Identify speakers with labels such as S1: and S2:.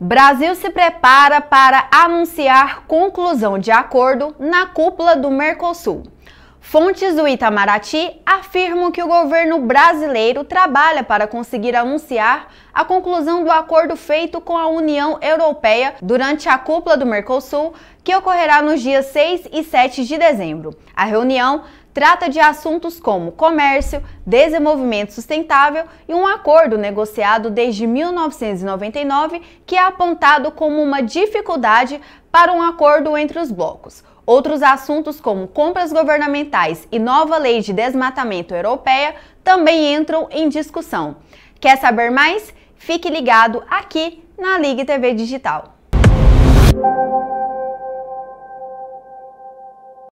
S1: Brasil se prepara para anunciar conclusão de acordo na cúpula do Mercosul. Fontes do Itamaraty afirmam que o governo brasileiro trabalha para conseguir anunciar a conclusão do acordo feito com a União Europeia durante a cúpula do Mercosul, que ocorrerá nos dias 6 e 7 de dezembro. A reunião trata de assuntos como comércio, desenvolvimento sustentável e um acordo negociado desde 1999 que é apontado como uma dificuldade para um acordo entre os blocos. Outros assuntos, como compras governamentais e nova lei de desmatamento europeia, também entram em discussão. Quer saber mais? Fique ligado aqui na Ligue TV Digital.